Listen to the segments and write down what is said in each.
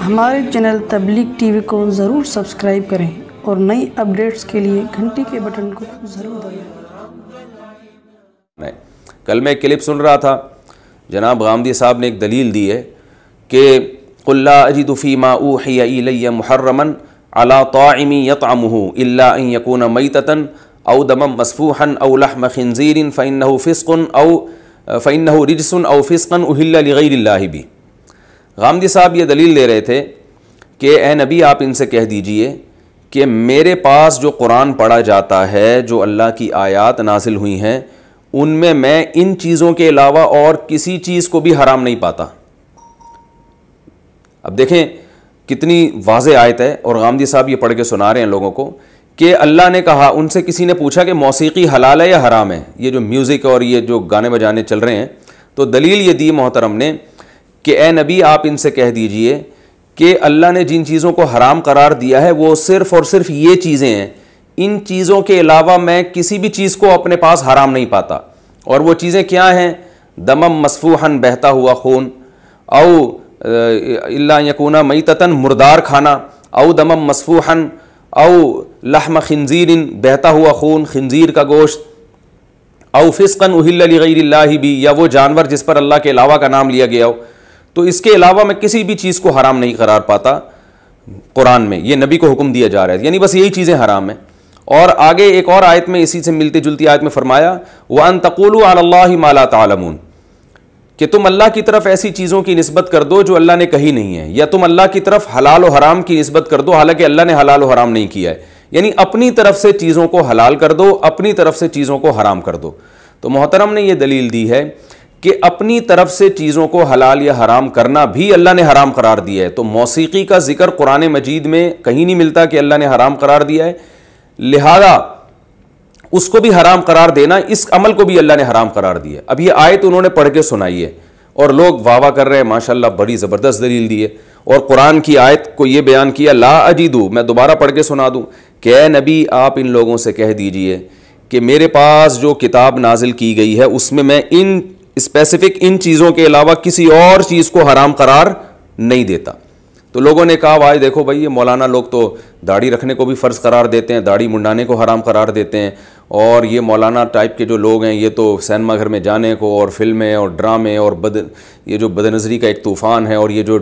हमारे चैनल तबलीग टीवी को ज़रूर सब्सक्राइब करें और नई अपडेट्स के लिए घंटी के बटन को ज़रूर दबाएं कल मैं क्लिप सुन रहा था जनाब गांधी साहब ने एक दलील दी है कि कुल्ला मा माऊहिया मुहर्रमन अला तोमी यतामह यकून मईतन औ दम मसफूहन अवलहम खिनजीर फ़िन फ़िस्कन औ फ़िन रिजसन औ फ़िस्कन उहिल्ला भी गामदी साहब ये दलील ले रहे थे कि ए नबी आप इनसे कह दीजिए कि मेरे पास जो कुरान पढ़ा जाता है जो अल्लाह की आयात नाजिल हुई हैं उनमें मैं इन चीज़ों के अलावा और किसी चीज़ को भी हराम नहीं पाता अब देखें कितनी वाज आयत है और गामदी साहब ये पढ़ के सुना रहे हैं लोगों को कि अल्लाह ने कहा उनसे किसी ने पूछा कि मौसीकी हलाल है या हराम है ये जो म्यूज़िक और ये जो गाने बजाने चल रहे हैं तो दलील ये दी मोहतरम ने कि ए नबी आप इनसे कह दीजिए कि अल्लाह ने जिन चीज़ों को हराम करार दिया है वो सिर्फ़ और सिर्फ ये चीज़ें हैं इन चीज़ों के अलावा मैं किसी भी चीज़ को अपने पास हराम नहीं पाता और वो चीज़ें क्या हैं दमम मसफूहन बहता हुआ खून औ यकूना मई ततन मुर्दार खाना औ दमम मसफूहन औ लहम खनजीर बहता हुआ खून खनजीर का गोश्त औ फिसकन उहिल्ला भी या वो जानवर जिस पर अल्लाह के अलावा का नाम लिया गया हो तो इसके अलावा मैं किसी भी चीज़ को हराम नहीं करार पाता कुरान में ये नबी को हुक्म दिया जा रहा है यानी बस यही चीज़ें हराम हैं और आगे एक और आयत में इसी से मिलती जुलती आयत में फरमाया व अन माला तालमून कि तुम अल्लाह की तरफ ऐसी चीज़ों की नस्बत कर दो जो अल्लाह ने कही नहीं है या तुम अल्लाह की तरफ हलाल और हराम की नस्बत कर दो हालांकि अल्लाह ने हलाल और हराम नहीं किया है यानी अपनी तरफ से चीज़ों को हलाल कर दो अपनी तरफ से चीज़ों को हराम कर दो तो मोहतरम ने यह दलील दी है कि अपनी तरफ से चीज़ों को हलाल या हराम करना भी अल्लाह ने हराम करार दिया है तो मौसीकी का जिक्र कुरान मजीद में कहीं नहीं मिलता कि अल्लाह ने हराम करार दिया है लिहाजा उसको भी हराम करार देना इस अमल को भी अल्लाह ने हराम करार दिया अब ये आयत उन्होंने पढ़ के सुनाई है और लोग वाह कर रहे हैं माशाला बड़ी ज़बरदस्त दलील दी है और कुरान की आयत को ये बयान किया ला अजीदू मैं दोबारा पढ़ के सुना दूँ कि नबी आप इन लोगों से कह दीजिए कि मेरे पास जो किताब नाजिल की गई है उसमें मैं इन स्पेसिफिक इन चीज़ों के अलावा किसी और चीज़ को हराम करार नहीं देता तो लोगों ने कहा भाई देखो भाई ये मौलाना लोग तो दाढ़ी रखने को भी फ़र्ज़ करार देते हैं दाढ़ी मुंडाने को हराम करार देते हैं और ये मौलाना टाइप के जो लोग हैं ये तो सैनमा घर में जाने को और फिल्में और ड्रामे और बद ये जो बदनज़री का एक तूफ़ान है और ये जो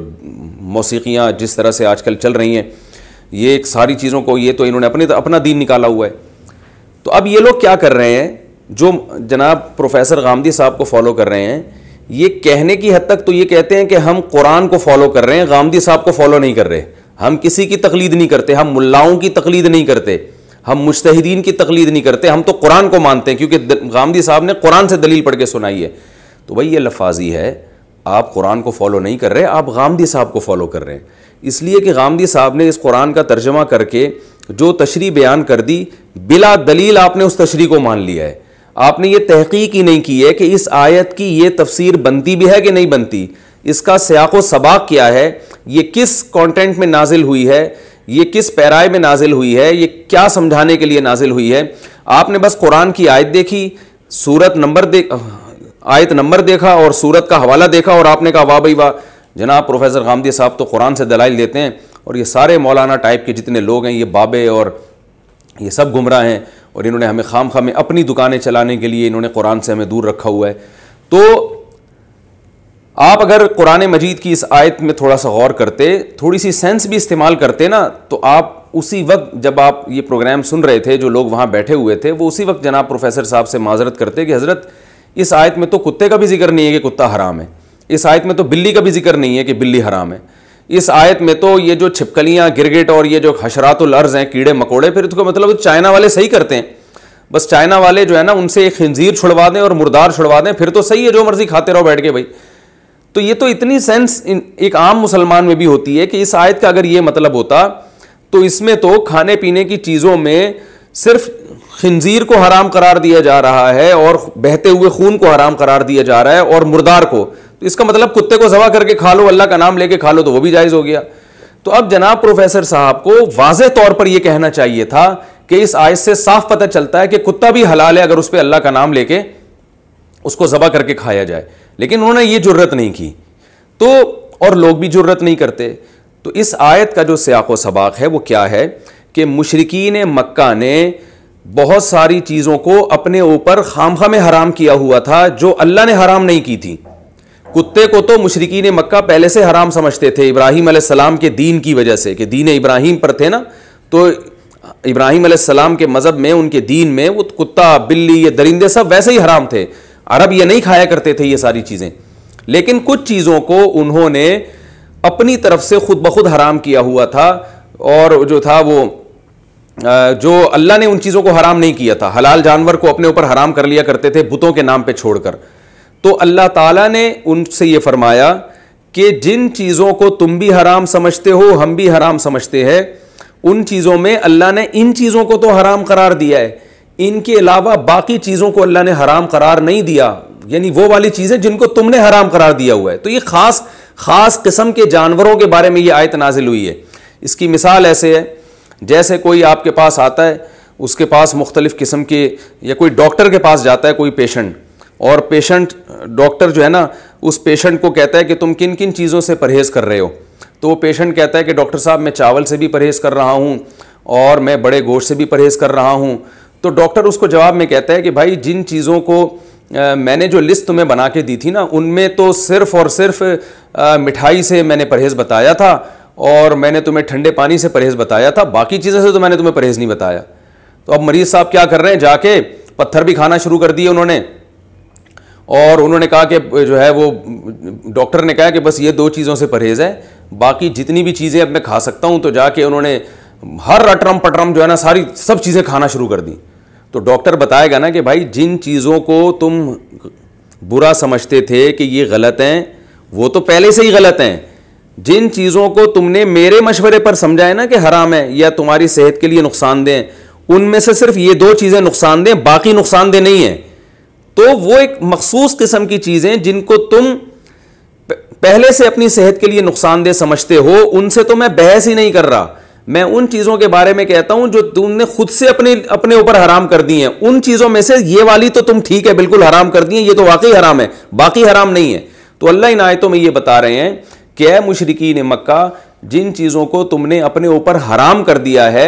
मौसीकियाँ जिस तरह से आजकल चल रही हैं ये एक सारी चीज़ों को ये तो इन्होंने अपने अपना दीन निकाला हुआ है तो अब ये लोग क्या कर रहे हैं जो जनाब प्रोफेसर गामदी साहब को फॉलो कर रहे हैं ये कहने की हद तक तो ये कहते हैं कि हम कुरान को फॉलो कर रहे हैं गामदी साहब को फॉलो नहीं कर रहे हम किसी की तकलीद नहीं करते हम मुल्लाओं की तकलीद नहीं करते हम मुश्तदीन की तकलीद नहीं करते हम तो कुरान को मानते हैं क्योंकि गामदी साहब ने कुरान से दलील पढ़ के सुनाई है तो भाई ये लफाजी है आप कुरान को फॉलो नहीं कर रहे आप गामदी साहब को फॉलो कर रहे हैं इसलिए कि गामदी साहब ने इस कुरान का तर्जमा करके जो तशरी बयान कर दी बिला दलील आपने उस तशरी को मान लिया है आपने ये तहकीक ही नहीं की है कि इस आयत की ये तफसीर बनती भी है कि नहीं बनती इसका सयाक़ सबाक क्या है ये किस कंटेंट में नाजिल हुई है ये किस पैराए में नाजिल हुई है ये क्या समझाने के लिए नाजिल हुई है आपने बस कुरान की आयत देखी सूरत नंबर देख आयत नंबर देखा और सूरत का हवाला देखा और आपने कहा वाह भाई वाह जनाब प्रोफेसर गामदी साहब तो कुरान से दलाइल देते हैं और ये सारे मौलाना टाइप के जितने लोग हैं ये बाबे और ये सब गुमराह हैं और इन्होंने हमें खाम खाम में अपनी दुकानें चलाने के लिए इन्होंने कुरान से हमें दूर रखा हुआ है तो आप अगर कुरान मजीद की इस आयत में थोड़ा सा गौर करते थोड़ी सी सेंस भी इस्तेमाल करते ना तो आप उसी वक्त जब आप ये प्रोग्राम सुन रहे थे जो लोग वहाँ बैठे हुए थे वो उसी वक्त जनाब प्रोफेसर साहब से माजरत करते कि हज़रत इस आयत में तो कुत्ते का भी जिक्र नहीं है कि कुत्ता हराम है इस आयत में तो बिल्ली का भी जिक्र नहीं है कि बिल्ली हराम है इस आयत में तो ये जो छिपकलियाँ गिरगिट और ये जो हशरातुल अर्ज हैं कीड़े मकोड़े फिर इसको मतलब चाइना वाले सही करते हैं बस चाइना वाले जो है ना उनसे एक खंजीर छुड़वा दें और मुर्दार छुड़वा दें फिर तो सही है जो मर्जी खाते रहो बैठ के भाई तो ये तो इतनी सेंस एक आम मुसलमान में भी होती है कि इस आयत का अगर ये मतलब होता तो इसमें तो खाने पीने की चीज़ों में सिर्फ खंजीर को हराम करार दिया जा रहा है और बहते हुए खून को हराम करार दिया जा रहा है और मुर्दार को तो इसका मतलब कुत्ते को जबा करके खा लो अल्लाह का नाम लेके खा लो तो वो भी जायज़ हो गया तो अब जनाब प्रोफेसर साहब को वाज तौर पर यह कहना चाहिए था कि इस आयत से साफ पता चलता है कि कुत्ता भी हलाल है अगर उस पर अल्लाह का नाम लेके उसको जबा करके खाया जाए लेकिन उन्होंने ये जरूरत नहीं की तो और लोग भी जरूरत नहीं करते तो इस आयत का जो सयाको सबाक है वो क्या है कि मशरकिन मक्का ने बहुत सारी चीज़ों को अपने ऊपर खाम में हराम किया हुआ था जो अल्लाह ने हराम नहीं की थी कुत्ते को तो ने मक्का पहले से हराम समझते थे इब्राहिम सलाम के दीन की वजह से कि दीन इब्राहिम पर थे ना तो इब्राहिम सलाम के मज़हब में उनके दीन में वो कुत्ता बिल्ली ये दरिंदे सब वैसे ही हराम थे अरब ये नहीं खाया करते थे ये सारी चीज़ें लेकिन कुछ चीज़ों को उन्होंने अपनी तरफ से खुद ब खुद हराम किया हुआ था और जो था वो जो अल्लाह ने उन चीज़ों को हराम नहीं किया था हलाल जानवर को अपने ऊपर हराम कर लिया करते थे बुतों के नाम पर छोड़कर तो अल्लाह ताला ने उनसे ये फरमाया कि जिन चीज़ों को तुम भी हराम समझते हो हम भी हराम समझते हैं उन चीज़ों में अल्लाह ने इन चीज़ों को तो हराम करार दिया है इनके अलावा बाकी चीज़ों को अल्लाह ने हराम करार नहीं दिया यानी वो वाली चीज़ें जिनको तुमने हराम करार दिया हुआ है तो ये ख़ास ख़ास किस्म के जानवरों के बारे में ये आयत नाजिल हुई है इसकी मिसाल ऐसे है जैसे कोई आपके पास आता है उसके पास मुख्तलिफ़ किस्म के या कोई डॉक्टर के पास जाता है कोई पेशेंट और पेशेंट डॉक्टर जो है ना उस पेशेंट को कहता है कि तुम किन किन चीज़ों से परहेज़ कर रहे हो तो वो पेशेंट कहता है कि डॉक्टर साहब मैं चावल से भी परहेज़ कर रहा हूँ और मैं बड़े गोश्त से भी परहेज़ कर रहा हूँ तो डॉक्टर उसको जवाब में कहता है कि भाई जिन चीज़ों को आ, मैंने जो लिस्ट तुम्हें बना के दी थी ना उनमें तो सिर्फ़ और सिर्फ आ, मिठाई से मैंने परहेज़ बताया था और मैंने तुम्हें ठंडे पानी से परहेज़ बताया था बाकी चीज़ों से तो मैंने तुम्हें परहेज़ नहीं बताया तो अब मरीज़ साहब क्या कर रहे हैं जाके पत्थर भी खाना शुरू कर दिए उन्होंने और उन्होंने कहा कि जो है वो डॉक्टर ने कहा कि बस ये दो चीज़ों से परहेज़ है बाकी जितनी भी चीज़ें अब मैं खा सकता हूँ तो जाके उन्होंने हर अटरम पटरम जो है ना सारी सब चीज़ें खाना शुरू कर दी तो डॉक्टर बताएगा ना कि भाई जिन चीज़ों को तुम बुरा समझते थे कि ये गलत हैं वो तो पहले से ही गलत हैं जिन चीज़ों को तुमने मेरे मशवरे पर समझा है ना कि हराम है या तुम्हारी सेहत के लिए नुकसानदेह उनमें से सिर्फ ये दो चीज़ें नुकसानदेह बाकी नुकसानदेह नहीं हैं तो वो एक मखसूस किस्म की चीज़ें जिनको तुम पहले से अपनी सेहत के लिए नुकसानदेह समझते हो उनसे तो मैं बहस ही नहीं कर रहा मैं उन चीज़ों के बारे में कहता हूं जो तुमने खुद से अपने अपने ऊपर हराम कर दी हैं उन चीज़ों में से ये वाली तो तुम ठीक है बिल्कुल हराम कर दी है ये तो वाकई हराम है बाकी हराम नहीं है तो अल्लाह इन आयतों में ये बता रहे हैं कि मुशरिकी ने मक्का जिन चीज़ों को तुमने अपने ऊपर हराम कर दिया है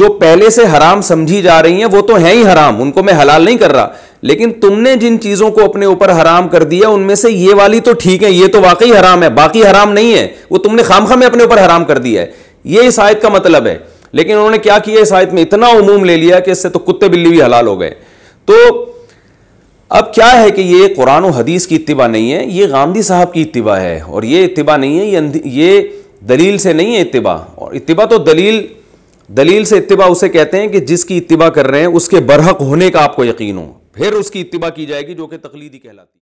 जो पहले से हराम समझी जा रही हैं वो तो हैं ही हराम उनको मैं हलाल नहीं कर रहा लेकिन तुमने जिन चीजों को अपने ऊपर हराम कर दिया उनमें से ये वाली तो ठीक है ये तो वाकई हराम है बाकी हराम नहीं है वो तुमने खाम में अपने ऊपर हराम कर दिया है ये इस आयत का मतलब है लेकिन उन्होंने क्या किया इस आयत में इतना उमूम ले लिया कि इससे तो कुत्ते बिल्ली भी हलाल हो गए तो अब क्या है कि ये कुरान हदीस की इतबा नहीं है ये गांधी साहब की इतबा है और ये इतबा नहीं है ये ये दलील से नहीं है इतबा और इतबा तो दलील दलील से इतबा उसे कहते हैं कि जिसकी इतबा कर रहे हैं उसके बरहक होने का आपको यकीन हो फिर उसकी इतबा की जाएगी जो कि तकलीदी कहलाती है